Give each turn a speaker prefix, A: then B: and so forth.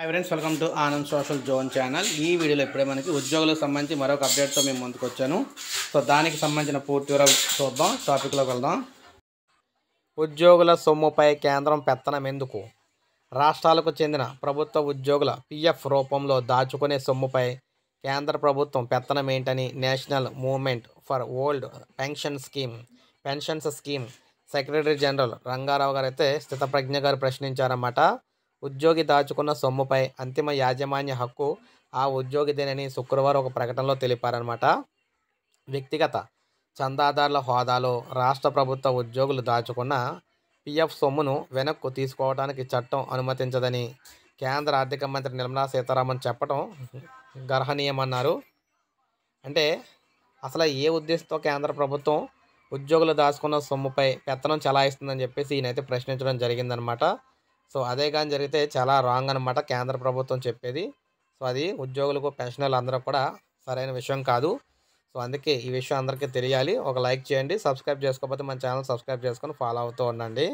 A: high friends welcome to Anand social zone channel ఈ వీడియోలో ఇప్పుడే మనకి ఉద్యోగులకు సంబంధించి మరొక అప్డేట్తో మేము ముందుకు వచ్చాను సో దానికి సంబంధించిన పూర్తి వివరాలు చూద్దాం టాపిక్లోకి వెళ్దాం ఉద్యోగుల సొమ్ముపై కేంద్రం పెత్తనం ఎందుకు రాష్ట్రాలకు చెందిన ప్రభుత్వ ఉద్యోగుల పిఎఫ్ రూపంలో దాచుకునే సొమ్ముపై కేంద్ర ప్రభుత్వం పెత్తనం ఏంటని national movement for old pension scheme pensions scheme secretary general Rangarao గారు అయితే స్థితప్రజ్ఞ గారు ప్రశ్నించారన్నమాట ఉద్యోగి దాచుకున్న సొమ్ముపై అంతిమ యాజమాన్య హక్కు ఆ ఉద్యోగిదేనని శుక్రవారం ఒక ప్రకటనలో తెలిపారనమాట వ్యక్తిగత చందాదారుల హోదాలో రాష్ట్ర ప్రభుత్వ ఉద్యోగులు దాచుకున్న పిఎఫ్ సొమ్మును వెనక్కు తీసుకోవడానికి చట్టం అనుమతించదని కేంద్ర ఆర్థిక మంత్రి నిర్మలా సీతారామన్ చెప్పడం గర్హనీయమన్నారు అంటే అసలు ఏ ఉద్దేశంతో కేంద్ర ప్రభుత్వం ఉద్యోగులు దాచుకున్న సొమ్ముపై పెత్తనం చలాయిస్తుందని చెప్పేసి ఈయనైతే ప్రశ్నించడం జరిగిందనమాట సో అదే కానీ జరిగితే చాలా రాంగ్ అనమాట కేంద్ర ప్రభుత్వం చెప్పేది సో అది ఉద్యోగులకు పెన్షనర్లు అందరూ కూడా సరైన విషయం కాదు సో అందుకే ఈ విషయం అందరికీ తెలియాలి ఒక లైక్ చేయండి సబ్స్క్రైబ్ చేసుకోకపోతే మన ఛానల్ సబ్స్క్రైబ్ చేసుకొని ఫాలో అవుతూ ఉండండి